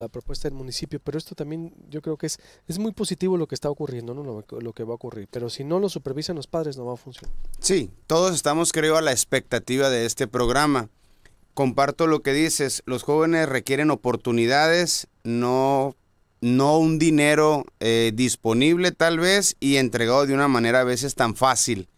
la propuesta del municipio, pero esto también yo creo que es, es muy positivo lo que está ocurriendo, ¿no? Lo, que va a ocurrir, pero si no lo supervisan los padres no va a funcionar. Sí, todos estamos creo a la expectativa de este programa. Comparto lo que dices, los jóvenes requieren oportunidades, no, no un dinero eh, disponible tal vez y entregado de una manera a veces tan fácil,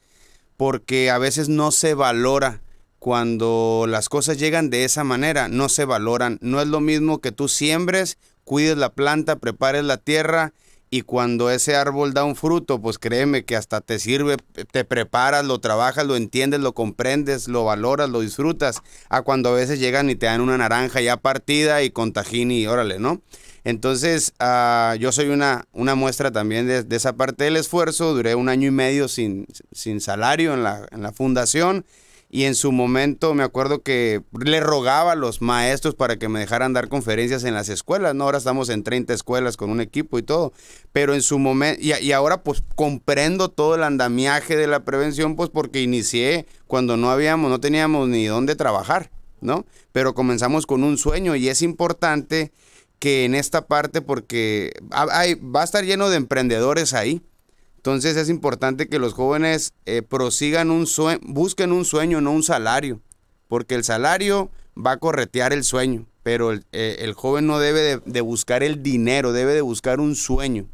porque a veces no se valora cuando las cosas llegan de esa manera, no se valoran. No es lo mismo que tú siembres, cuides la planta, prepares la tierra y cuando ese árbol da un fruto, pues créeme que hasta te sirve, te preparas, lo trabajas, lo entiendes, lo comprendes, lo valoras, lo disfrutas, a cuando a veces llegan y te dan una naranja ya partida y con tajín y órale, ¿no? Entonces, ah, yo soy una, una muestra también de, esa parte del esfuerzo. Duré un año y medio sin, sin salario en la, en la fundación y en su momento me acuerdo que le rogaba a los maestros para que me dejaran dar conferencias en las escuelas, ¿no? Ahora estamos en 30 escuelas con un equipo y todo, pero en su momento, y, y, ahora pues comprendo todo el andamiaje de la prevención, pues porque inicié cuando no habíamos, no teníamos ni dónde trabajar, ¿no? Pero comenzamos con un sueño y es importante que en esta parte, porque hay, va a estar lleno de emprendedores ahí, entonces es importante que los jóvenes eh, prosigan un sueño, busquen un sueño, no un salario, porque el salario va a corretear el sueño, pero el, eh, joven no debe de buscar el dinero, debe de buscar un sueño,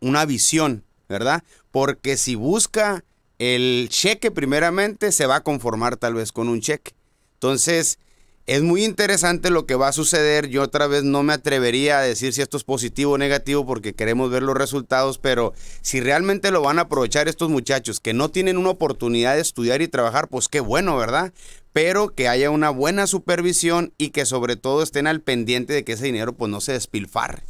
una visión, ¿verdad? Porque si busca el cheque primeramente, se va a conformar tal vez con un cheque. Entonces, es muy interesante lo que va a suceder. Yo otra vez no me atrevería a decir si esto es positivo o negativo porque queremos ver los resultados, pero si realmente lo van a aprovechar estos muchachos que no tienen una oportunidad de estudiar y trabajar, pues qué bueno, ¿verdad? Pero que haya una buena supervisión y que sobre todo estén al pendiente de que ese dinero pues no se despilfarre.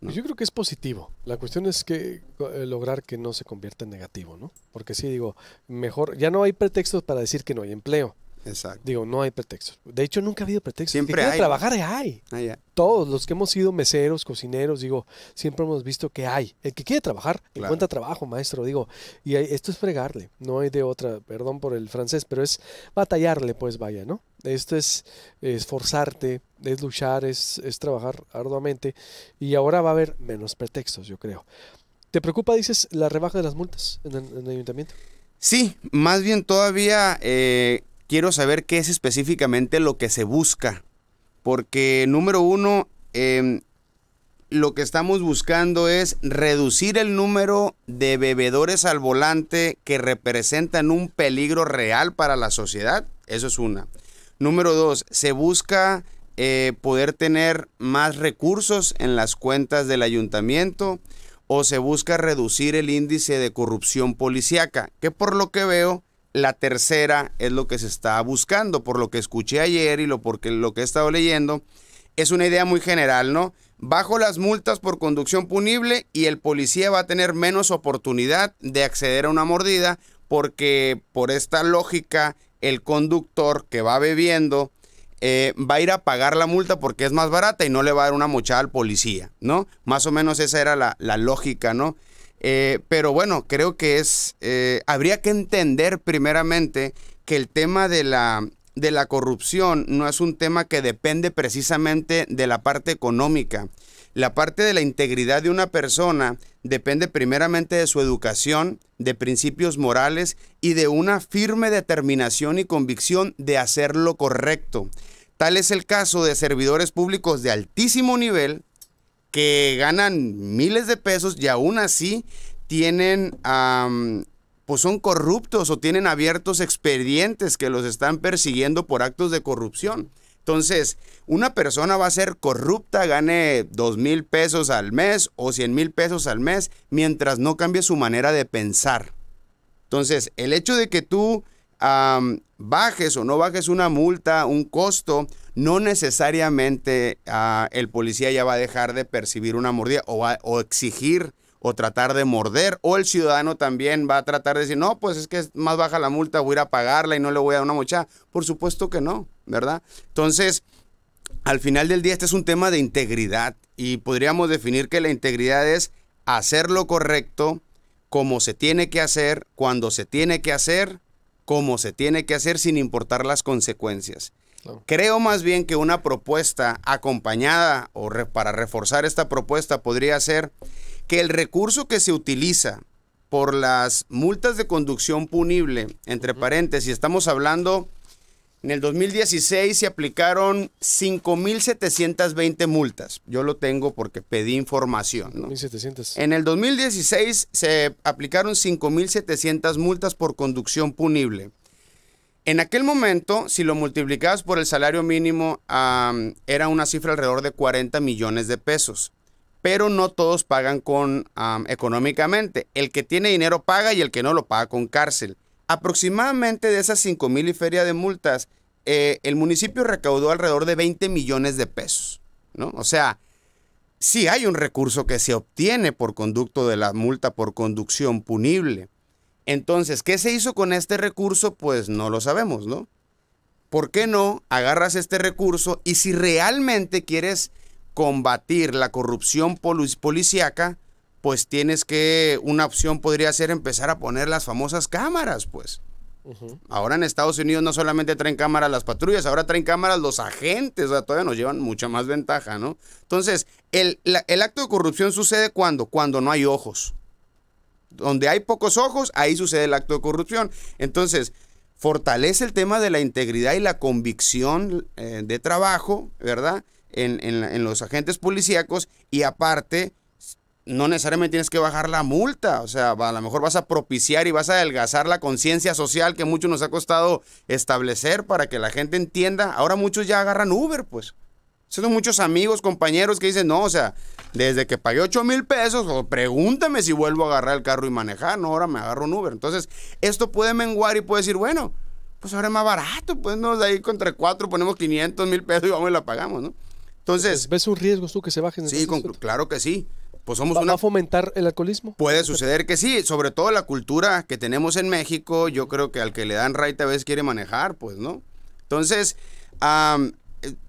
Pues yo creo que es positivo. La cuestión es que eh, lograr que no se convierta en negativo, ¿no? Porque sí digo, mejor, ya no hay pretextos para decir que no hay empleo Exacto. Digo, no hay pretexto. De hecho, nunca ha habido pretexto. Siempre hay. trabajar hay. Ah, Todos los que hemos sido meseros, cocineros, digo, siempre hemos visto que hay. El que quiere trabajar, encuentra trabajo, maestro. Digo, y esto es fregarle. No hay de otra, perdón por el francés, pero es batallarle, pues vaya, ¿no? Esto es esforzarte, es luchar, es, trabajar arduamente. Y ahora va a haber menos pretextos, yo creo. ¿Te preocupa, dices, la rebaja de las multas en el, ayuntamiento? Sí, más bien todavía eh, quiero saber qué es específicamente lo que se busca. Porque número uno, em, lo que estamos buscando es reducir el número de bebedores al volante que representan un peligro real para la sociedad. Eso es una. Número dos, se busca eh, poder tener más recursos en las cuentas del ayuntamiento o se busca reducir el índice de corrupción policíaca, que por lo que veo la tercera es lo que se está buscando, por lo que escuché ayer y lo, porque, lo que he estado leyendo. Es una idea muy general, ¿no? Bajo las multas por conducción punible y el policía va a tener menos oportunidad de acceder a una mordida porque por esta lógica el conductor que va bebiendo eh, va a ir a pagar la multa porque es más barata y no le va a dar una mochada al policía, ¿no? Más o menos esa era la, la lógica, ¿no? Eh, pero bueno, creo que es, eh, habría que entender primeramente que el tema de la, de la corrupción no es un tema que depende precisamente de la parte económica. La parte de la integridad de una persona depende primeramente de su educación, de principios morales y de una firme determinación y convicción de hacer lo correcto. Tal es el caso de servidores públicos de altísimo nivel que ganan miles de pesos y aún así tienen, pues son corruptos o tienen abiertos expedientes que los están persiguiendo por actos de corrupción. Entonces, una persona va a ser corrupta, gane dos mil pesos al mes o cien mil pesos al mes, mientras no cambie su manera de pensar. Entonces, el hecho de que tú bajes o no bajes una multa, un costo, no necesariamente ah, el policía ya va a dejar de percibir una mordida o, va, o exigir o tratar de morder, o el ciudadano también va a tratar de decir, no, pues es que es más baja la multa, voy a ir a pagarla y no le voy a dar una mochada. Por supuesto que no, ¿verdad? Entonces, al final del día, este es un tema de integridad y podríamos definir que la integridad es hacer lo correcto, como se tiene que hacer, cuando se tiene que hacer, como se tiene que hacer sin importar las consecuencias. Creo más bien que una propuesta acompañada o para reforzar esta propuesta podría ser que el recurso que se utiliza por las multas de conducción punible, entre paréntesis, estamos hablando, en el 2016 se aplicaron 5.720 multas. Yo lo tengo porque pedí información. ¿no? En el 2016 se aplicaron 5.700 multas por conducción punible. En aquel momento, si lo multiplicabas por el salario mínimo, era una cifra alrededor de 40 millones de pesos. Pero no todos pagan con económicamente. El que tiene dinero paga y el que no lo paga con cárcel. Aproximadamente de esas 5 mil y feria de multas, eh, el municipio recaudó alrededor de 20 millones de pesos. ¿no? O sea, sí hay un recurso que se obtiene por conducto de la multa por conducción punible entonces, ¿qué se hizo con este recurso? Pues no lo sabemos, ¿no? ¿Por qué no agarras este recurso y si realmente quieres combatir la corrupción policíaca, pues tienes que, una opción podría ser empezar a poner las famosas cámaras, pues. Ahora en Estados Unidos no solamente traen cámaras las patrullas, ahora traen cámaras los agentes, o sea, todavía nos llevan mucha más ventaja, ¿no? Entonces, el, el acto de corrupción sucede cuando, cuando no hay ojos. Donde hay pocos ojos, ahí sucede el acto de corrupción. Entonces, fortalece el tema de la integridad y la convicción eh, de trabajo, ¿verdad? En, en, los agentes policíacos y aparte, no necesariamente tienes que bajar la multa, o sea, a lo mejor vas a propiciar y vas a adelgazar la conciencia social que mucho nos ha costado establecer para que la gente entienda. Ahora muchos ya agarran Uber, pues. Son muchos amigos, compañeros que dicen, no, o sea, desde que pagué 8 mil pesos, pregúntame si vuelvo a agarrar el carro y manejar, no, ahora me agarro un Uber. Entonces, esto puede menguar y puede decir, bueno, pues ahora es más barato, pues nos ahí contra 4 ponemos 500 mil pesos y vamos y la pagamos, ¿no? Entonces... ¿Ves un riesgo tú que se bajen? Sí, claro que sí. Pues somos ¿Va, a fomentar el alcoholismo? Puede suceder que sí, sobre todo la cultura que tenemos en México, yo creo que al que le dan right a veces quiere manejar, pues, ¿no? Entonces, eh,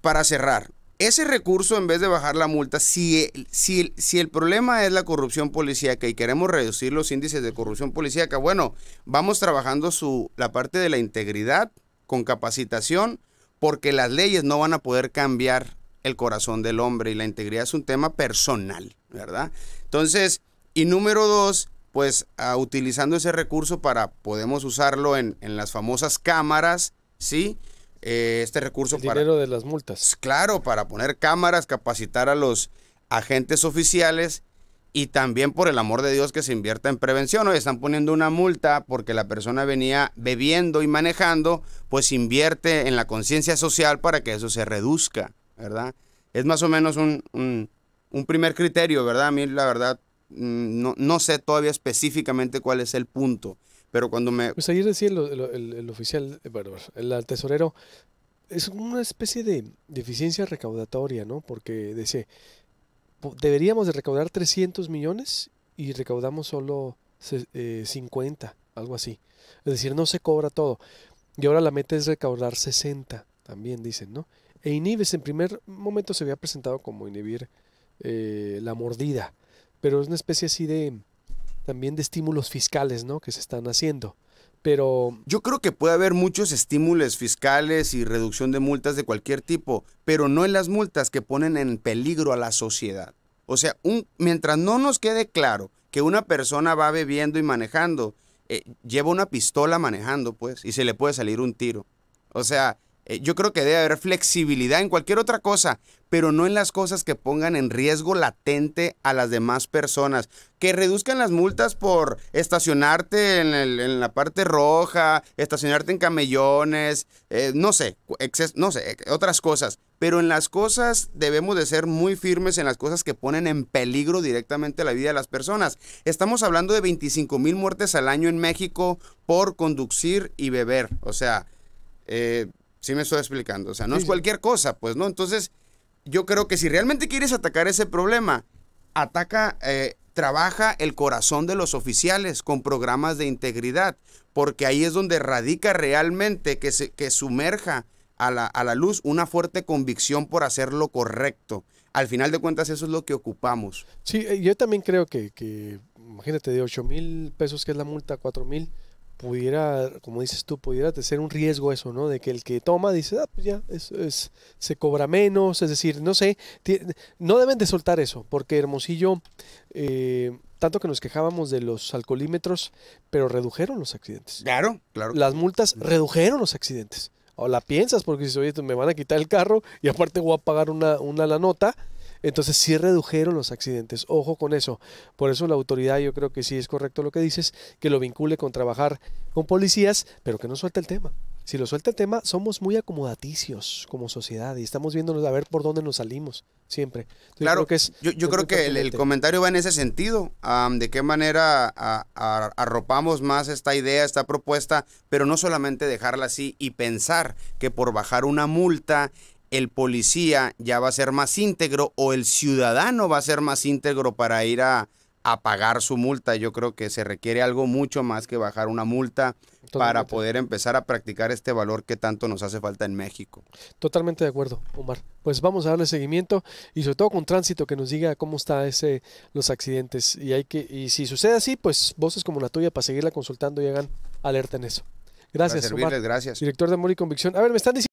para cerrar, ese recurso, en vez de bajar la multa, si, si, el problema es la corrupción policíaca y queremos reducir los índices de corrupción policíaca, bueno, vamos trabajando su, la parte de la integridad con capacitación, porque las leyes no van a poder cambiar el corazón del hombre y la integridad es un tema personal, ¿verdad? Entonces, y número dos, pues ah, utilizando ese recurso para, podemos usarlo en, en las famosas cámaras, ¿sí? sí eh, este recurso para... de las multas. Claro, para poner cámaras, capacitar a los agentes oficiales y también por el amor de Dios que se invierta en prevención. Hoy están poniendo una multa porque la persona venía bebiendo y manejando, pues invierte en la conciencia social para que eso se reduzca, ¿verdad? Es más o menos un, un, primer criterio, ¿verdad? A mí la verdad mm, no, no sé todavía específicamente cuál es el punto. Pero cuando me... Pues ayer decía el, oficial, bueno, el tesorero, es una especie de deficiencia recaudatoria, ¿no? Porque decía, deberíamos de recaudar 300 millones y recaudamos solo 50, eh, algo así. Es decir, no se cobra todo. Y ahora la meta es recaudar 60, también dicen, ¿no? E Inhibes en primer momento se había presentado como inhibir eh, la mordida, pero es una especie así de también de estímulos fiscales, ¿no? Que se están haciendo. Pero... Yo creo que puede haber muchos estímulos fiscales y reducción de multas de cualquier tipo, pero no en las multas que ponen en peligro a la sociedad. O sea, un, mientras no nos quede claro que una persona va bebiendo y manejando, eh, lleva una pistola manejando, pues, y se le puede salir un tiro. O sea, eh, yo creo que debe haber flexibilidad en cualquier otra cosa, pero no en las cosas que pongan en riesgo latente a las demás personas. Que reduzcan las multas por estacionarte en, la parte roja, estacionarte en camellones, eh, no sé, no sé, eh, otras cosas. Pero en las cosas debemos de ser muy firmes en las cosas que ponen en peligro directamente la vida de las personas. Estamos hablando de 25 mil muertes al año en México por conducir y beber. O sea, Sí me estoy explicando. O sea, no es cualquier cosa, pues, ¿no? Entonces, yo creo que si realmente quieres atacar ese problema, ataca, eh, trabaja el corazón de los oficiales con programas de integridad, porque ahí es donde radica realmente que, se, que sumerja a la, a la luz una fuerte convicción por hacer lo correcto. Al final de cuentas, eso es lo que ocupamos. Sí, eh, yo también creo que, que imagínate, de 8 mil pesos que es la multa, 4 mil pudiera, como dices tú, pudiera ser un riesgo eso, ¿no? De que el que toma dice, ah, pues ya, eso es, se cobra menos, es decir, no sé, no deben de soltar eso, porque Hermosillo, eh, tanto que nos quejábamos de los alcoholímetros, pero redujeron los accidentes. Claro, claro. Las multas redujeron los accidentes. O la piensas porque dices, oye, me van a quitar el carro y aparte voy a pagar una, una la nota. Entonces sí redujeron los accidentes. Ojo con eso. Por eso la autoridad, yo creo que sí es correcto lo que dices, que lo vincule con trabajar con policías, pero que no suelte el tema. Si lo suelta el tema, somos muy acomodaticios como sociedad y estamos viéndonos a ver por dónde nos salimos siempre. claro, que es, yo, creo que el, comentario va en ese sentido, de qué manera arropamos más esta idea, esta propuesta, pero no solamente dejarla así y pensar que por bajar una multa el policía ya va a ser más íntegro o el ciudadano va a ser más íntegro para ir a, pagar su multa. Yo creo que se requiere algo mucho más que bajar una multa para poder empezar a practicar este valor que tanto nos hace falta en México. Totalmente de acuerdo, Omar. Pues vamos a darle seguimiento y sobre todo con tránsito que nos diga cómo está ese los accidentes y hay que y si sucede así, pues voces como la tuya para seguirla consultando y hagan alerta en eso. Gracias, gracias. Director de Amor y Convicción. A ver, me están diciendo